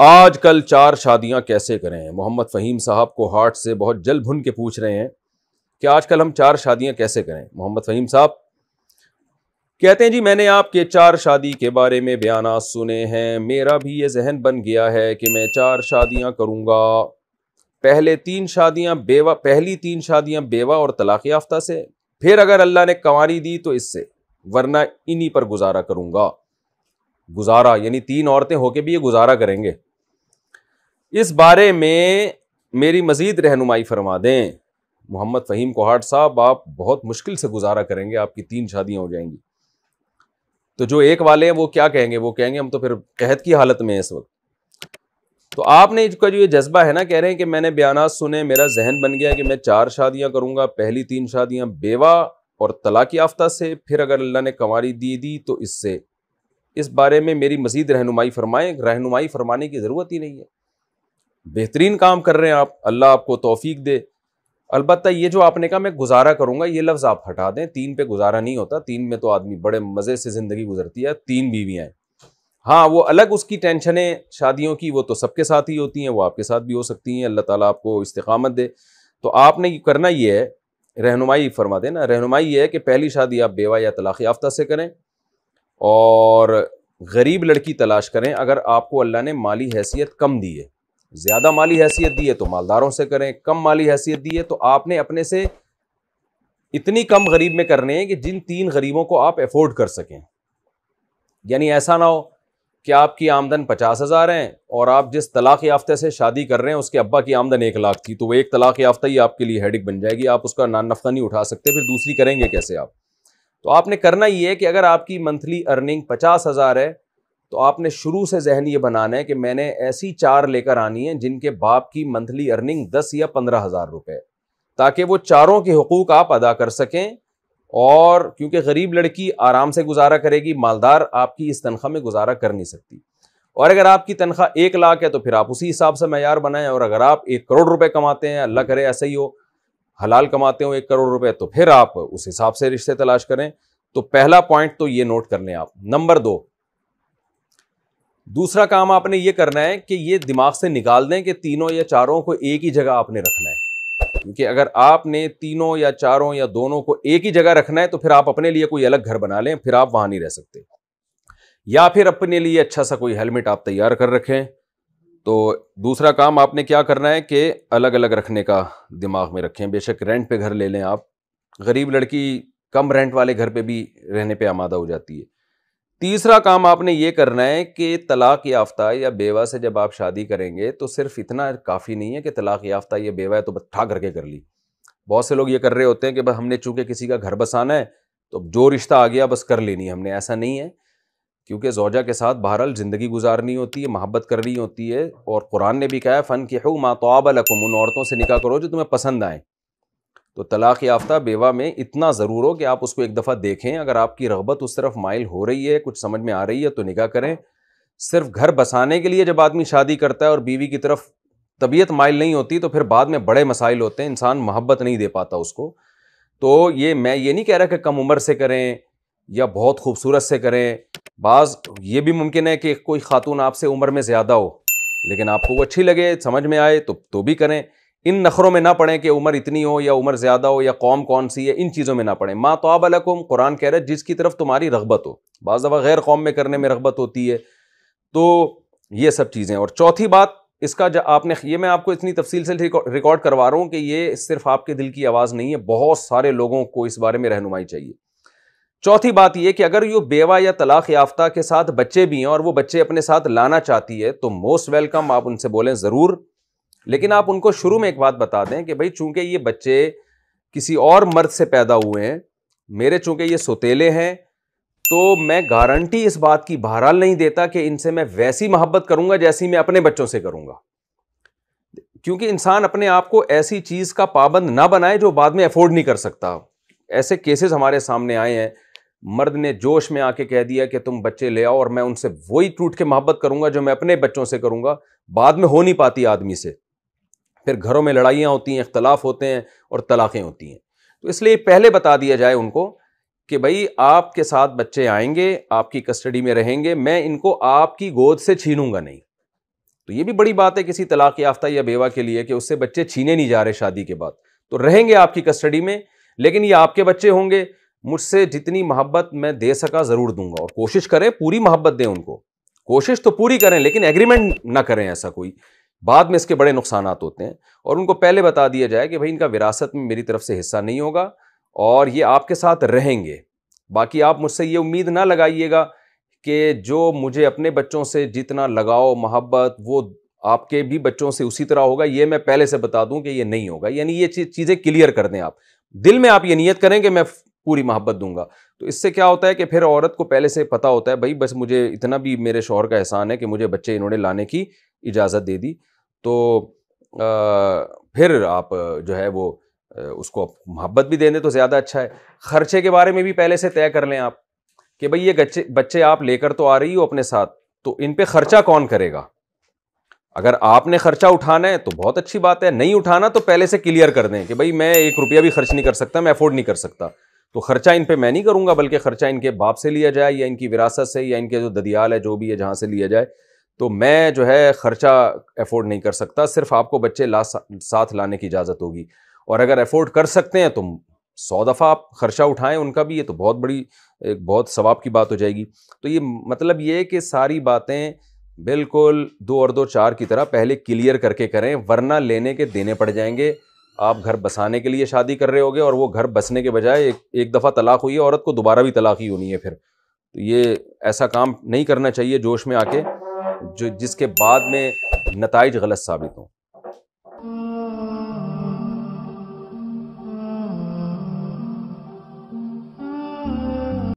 आजकल चार शादियां कैसे करें मोहम्मद फ़हीम साहब को हार्ट से बहुत जल भुन के पूछ रहे हैं कि आजकल हम चार शादियां कैसे करें मोहम्मद फ़हीम साहब कहते हैं जी मैंने आपके चार शादी के बारे में बयान सुने हैं मेरा भी ये जहन बन गया है कि मैं चार शादियां करूंगा पहले तीन शादियां बेवा पहली तीन शादियां बेवा और तलाक़ याफ्ता से फिर अगर अल्लाह ने कंवारी दी तो इससे वरना इन्हीं पर गुजारा करूंगा गुजारा यानी तीन औरतें होके भी ये गुजारा करेंगे इस बारे में मेरी मज़ीद रहनुमाई फरमा दें मोहम्मद फ़हीम कोहाट साहब आप बहुत मुश्किल से गुजारा करेंगे आपकी तीन शादियां हो जाएंगी तो जो एक वाले हैं वो क्या कहेंगे वो कहेंगे हम तो फिर कहत की हालत में हैं इस वक्त तो आपने इसका जो ये जज्बा है ना कह रहे हैं कि मैंने बयान सुने मेरा जहन बन गया कि मैं चार शादियां करूंगा पहली तीन शादियां बेवा और तलाक याफ्ता से फिर अगर अल्लाह ने कमारी दी दी तो इससे इस बारे में मेरी मजीद रहनुमाई फरमाए रहनुमाई फरमाने की ज़रूरत ही नहीं है बेहतरीन काम कर रहे हैं आप अल्लाह आपको तोफीक दे अलबत्त ये जो आपने कहा मैं गुजारा करूँगा ये लफ्ज़ आप हटा दें तीन पे गुजारा नहीं होता तीन में तो आदमी बड़े मज़े से ज़िंदगी गुजरती है तीन बीवियाँ हैं हाँ वो अलग उसकी टेंशनें शादियों की वो तो सबके साथ ही होती हैं वो आपके साथ भी हो सकती हैं अल्लाह ताला आपको इस्तकामत दे तो आपने करना ये है रहनुमाई फरमा देना रहनुमाई ये है कि पहली शादी आप बेवा या तलाक़ याफ्ता से करें और गरीब लड़की तलाश करें अगर आपको अल्लाह ने माली हैसियत कम दी है ज़्यादा माली हैसियत दी है तो मालदारों से करें कम माली हैसियत दी है तो आपने अपने से इतनी कम गरीब में करने हैं कि जिन तीन गरीबों को आप एफोर्ड कर सकें यानी ऐसा ना हो कि आपकी आमदन पचास हज़ार है और आप जिस तलाक़ याफ्ते से शादी कर रहे हैं उसके अब्बा की आमदन एक लाख थी तो वो एक तलाक़ याफ्ता ही आपके लिए हेडिक बन जाएगी आप उसका नान नफ़ा नहीं उठा सकते फिर दूसरी करेंगे कैसे आप तो आपने करना ये है कि अगर आपकी मंथली अर्निंग पचास हज़ार है तो आपने शुरू से जहन ये बनाना है कि मैंने ऐसी चार लेकर आनी है जिनके बाप की मंथली अर्निंग दस या पंद्रह हज़ार रुपये ताकि वो चारों के हकूक आप अदा कर सकें और क्योंकि गरीब लड़की आराम से गुजारा करेगी मालदार आपकी इस तनख्वाह में गुजारा कर नहीं सकती और अगर आपकी तनख्वाह एक लाख है तो फिर आप उसी हिसाब से मैार बनाएं और अगर आप एक करोड़ रुपए कमाते हैं अल्लाह करे ऐसा ही हो हलाल कमाते हो एक करोड़ रुपए तो फिर आप उस हिसाब से रिश्ते तलाश करें तो पहला पॉइंट तो ये नोट कर लें आप नंबर दो दूसरा काम आपने ये करना है कि ये दिमाग से निकाल दें कि तीनों या चारों को एक ही जगह आपने रखना है क्योंकि अगर आपने तीनों या चारों या दोनों को एक ही जगह रखना है तो फिर आप अपने लिए कोई अलग घर बना लें फिर आप वहां नहीं रह सकते या फिर अपने लिए अच्छा सा कोई हेलमेट आप तैयार कर रखें तो दूसरा काम आपने क्या करना है कि अलग अलग रखने का दिमाग में रखें बेशक रेंट पे घर ले लें आप गरीब लड़की कम रेंट वाले घर पे भी रहने पे आमादा हो जाती है तीसरा काम आपने ये करना है कि तलाक याफ्ता या बेवा से जब आप शादी करेंगे तो सिर्फ इतना काफ़ी नहीं है कि तलाक याफ्ता या बेवा है तो बस ठा करके कर ली बहुत से लोग ये कर रहे होते हैं कि बस हमने चूंकि किसी का घर बसाना है तो जो रिश्ता आ गया बस कर लेनी हमने ऐसा नहीं है क्योंकि जोजा के साथ बहरल ज़िंदगी गुजारनी होती है मोहब्बत करनी होती है और कुरान ने भी कहा है फ़न के हु मातोब लकुम उन औरतों से निकाह करो जो तुम्हें पसंद आए तो तलाक़ याफ्ता बेवा में इतना ज़रूर हो कि आप उसको एक दफ़ा देखें अगर आपकी रगबत उस तरफ माइल हो रही है कुछ समझ में आ रही है तो निकाह करें सिर्फ घर बसाने के लिए जब आदमी शादी करता है और बीवी की तरफ तबीयत माइल नहीं होती तो फिर बाद में बड़े मसाइल होते हैं इंसान मोहब्बत नहीं दे पाता उसको तो ये मैं ये नहीं कह रहा कि कम उम्र से करें या बहुत खूबसूरत से करें बाज ये भी मुमकिन है कि कोई खातून आपसे उम्र में ज़्यादा हो लेकिन आपको वो अच्छी लगे समझ में आए तो तो भी करें इन नखरों में ना पढ़ें कि उम्र इतनी हो या उम्र ज़्यादा हो या कौम कौन सी है इन चीज़ों में ना पढ़ें माँ तो आप अलकुम कुरान कह रहे जिसकी तरफ तुम्हारी रगबत हो बाज़ दफ़ा गैर कौम में करने में रगबत होती है तो ये सब चीज़ें और चौथी बात इसका आपने ये मैं आपको इतनी तफसील से रिकॉर्ड करवा रहा हूँ कि ये सिर्फ आपके दिल की आवाज़ नहीं है बहुत सारे लोगों को इस बारे में रहनुमाई चाहिए चौथी बात यह कि अगर यो बेवा या तलाक याफ्ता के साथ बच्चे भी हैं और वो बच्चे अपने साथ लाना चाहती है तो मोस्ट वेलकम आप उनसे बोलें ज़रूर लेकिन आप उनको शुरू में एक बात बता दें कि भाई चूंकि ये बच्चे किसी और मर्द से पैदा हुए हैं मेरे चूंकि ये सोतेले हैं तो मैं गारंटी इस बात की बहरहाल नहीं देता कि इनसे मैं वैसी मोहब्बत करूंगा जैसी मैं अपने बच्चों से करूंगा क्योंकि इंसान अपने आप को ऐसी चीज़ का पाबंद ना बनाए जो बाद में अफोर्ड नहीं कर सकता ऐसे केसेस हमारे सामने आए हैं मर्द ने जोश में आके कह दिया कि तुम बच्चे ले आओ और मैं उनसे वही टूट के मोहब्बत करूंगा जो मैं अपने बच्चों से करूंगा बाद में हो नहीं पाती आदमी से फिर घरों में लड़ाइयां होती हैं इख्तलाफ होते हैं और तलाक़ें होती हैं तो इसलिए पहले बता दिया जाए उनको कि भाई आपके साथ बच्चे आएंगे आपकी कस्टडी में रहेंगे मैं इनको आपकी गोद से छीनूंगा नहीं तो ये भी बड़ी बात है किसी तलाक याफ्ता या बेवा के लिए कि उससे बच्चे छीने नहीं जा रहे शादी के बाद तो रहेंगे आपकी कस्टडी में लेकिन ये आपके बच्चे होंगे मुझसे जितनी मोहब्बत मैं दे सका ज़रूर दूंगा और कोशिश करें पूरी मोहब्बत दें उनको कोशिश तो पूरी करें लेकिन एग्रीमेंट ना करें ऐसा कोई बाद में इसके बड़े नुकसान होते हैं और उनको पहले बता दिया जाए कि भाई इनका विरासत में मेरी तरफ से हिस्सा नहीं होगा और ये आपके साथ रहेंगे बाकी आप मुझसे ये उम्मीद ना लगाइएगा कि जो मुझे अपने बच्चों से जितना लगाओ मोहब्बत वो आपके भी बच्चों से उसी तरह होगा ये मैं पहले से बता दूं कि ये नहीं होगा यानी ये चीज़ें क्लियर कर दें आप दिल में आप ये नीयत करें कि मैं पूरी मोहब्बत दूंगा तो इससे क्या होता है कि फिर औरत को पहले से पता होता है भाई बस मुझे इतना भी मेरे शोहर का एहसान है कि मुझे बच्चे इन्होंने लाने की इजाज़त दे दी तो आ, फिर आप जो है वो उसको मोहब्बत भी दे दें तो ज़्यादा अच्छा है खर्चे के बारे में भी पहले से तय कर लें आप कि भाई ये बच्चे बच्चे आप लेकर तो आ रही हो अपने साथ तो इन पर खर्चा कौन करेगा अगर आपने खर्चा उठाना है तो बहुत अच्छी बात है नहीं उठाना तो पहले से क्लियर कर दें कि भाई मैं एक रुपया भी खर्च नहीं कर सकता मैं अफोर्ड नहीं कर सकता तो खर्चा इन पर मैं नहीं करूँगा बल्कि खर्चा इनके बाप से लिया जाए या इनकी विरासत से या इनके जो ददियाल है जो भी है जहाँ से लिया जाए तो मैं जो है ख़र्चा एफोर्ड नहीं कर सकता सिर्फ आपको बच्चे ला साथ लाने की इजाज़त होगी और अगर एफोर्ड कर सकते हैं तो सौ दफ़ा आप ख़र्चा उठाएँ उनका भी ये तो बहुत बड़ी एक बहुत सवाब की बात हो जाएगी तो ये मतलब ये कि सारी बातें बिल्कुल दो और दो चार की तरह पहले क्लियर करके करें वरना लेने के देने पड़ जाएंगे आप घर बसाने के लिए शादी कर रहे होगे और वो घर बसने के बजाय एक एक दफ़ा तलाक हुई है औरत को दोबारा भी तलाक ही होनी है फिर तो ये ऐसा काम नहीं करना चाहिए जोश में आके जो जिसके बाद में नतज गलत साबित हों